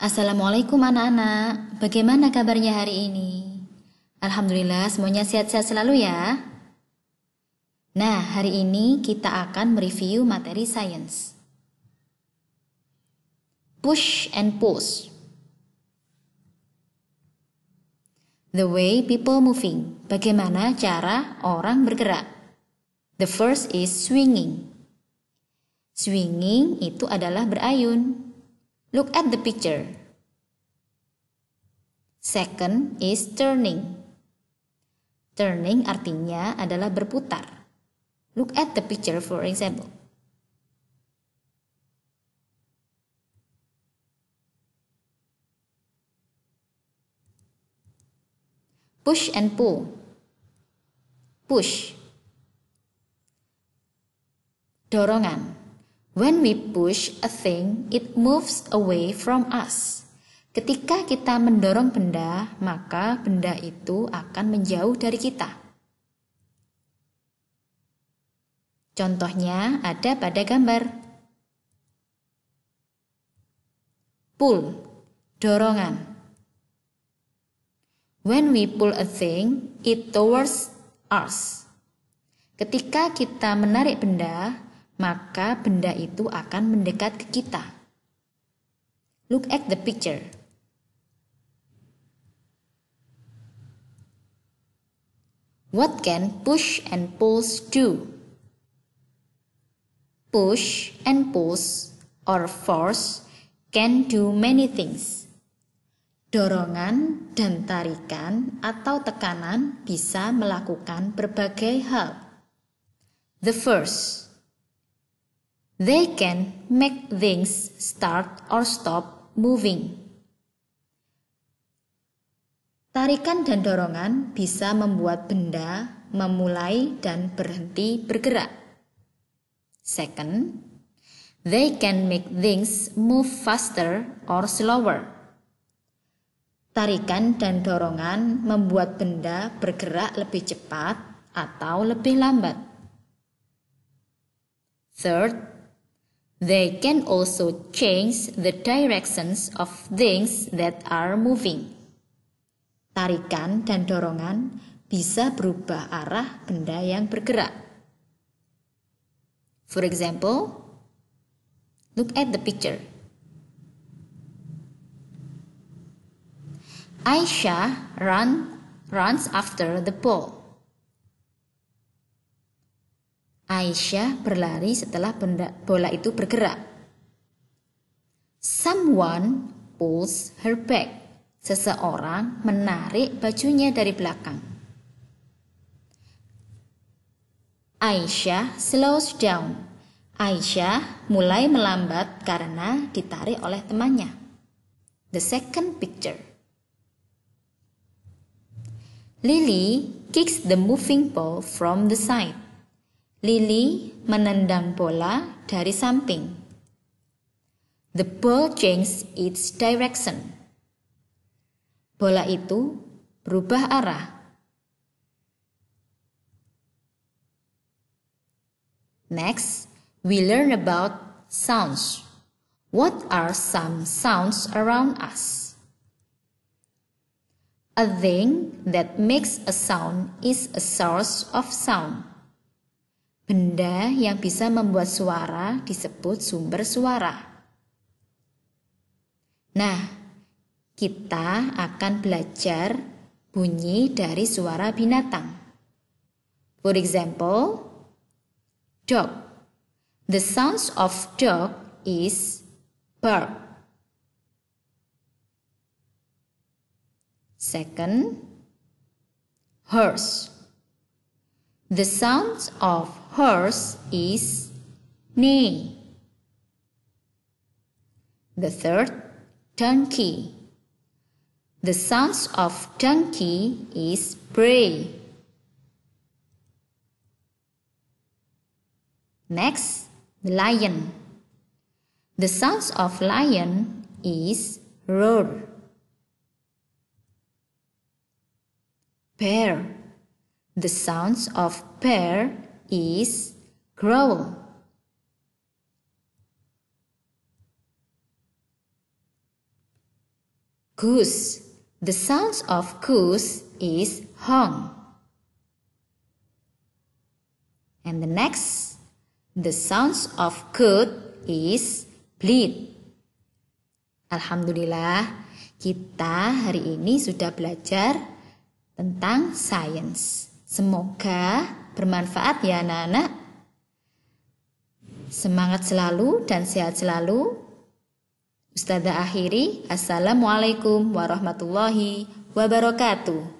Assalamualaikum anak-anak, bagaimana kabarnya hari ini? Alhamdulillah semuanya sehat-sehat selalu ya. Nah, hari ini kita akan mereview materi sains. Push and push. The way people moving. Bagaimana cara orang bergerak? The first is swinging. Swinging itu adalah berayun. Look at the picture. Second is turning. Turning artinya adalah berputar. Look at the picture for example. Push and pull. Push. Dorongan When we push a thing, it moves away from us. Ketika kita mendorong benda, maka benda itu akan menjauh dari kita. Contohnya ada pada gambar. Pull, dorongan. When we pull a thing, it towards us. Ketika kita menarik benda, maka benda itu akan mendekat ke kita. Look at the picture. What can push and pulls do? Push and pulls or force can do many things. Dorongan dan tarikan atau tekanan bisa melakukan berbagai hal. The first They can make things start or stop moving. Tarikan dan dorongan bisa membuat benda memulai dan berhenti bergerak. Second, they can make things move faster or slower. Tarikan dan dorongan membuat benda bergerak lebih cepat atau lebih lambat. Third, They can also change the directions of things that are moving. Tarikan dan dorongan bisa berubah arah benda yang bergerak. For example, look at the picture. Aisha run, runs after the ball. Aisyah berlari setelah benda, bola itu bergerak. Someone pulls her back. Seseorang menarik bajunya dari belakang. Aisyah slows down. Aisyah mulai melambat karena ditarik oleh temannya. The second picture. Lily kicks the moving ball from the side. Lily menendang bola dari samping. The ball changes its direction. Bola itu berubah arah. Next, we learn about sounds. What are some sounds around us? A thing that makes a sound is a source of sound. Benda yang bisa membuat suara disebut sumber suara. Nah, kita akan belajar bunyi dari suara binatang. For example, dog. The sounds of dog is bark. Second, horse. The sound of horse is neigh. The third, donkey. The sound of donkey is bray. Next, the lion. The sound of lion is roar. Bear. The sounds of pear is growl. Goose. The sounds of goose is hong. And the next, the sounds of good is bleed. Alhamdulillah, kita hari ini sudah belajar tentang science. Semoga bermanfaat ya anak-anak. Semangat selalu dan sehat selalu. Ustazah akhiri, Assalamualaikum warahmatullahi wabarakatuh.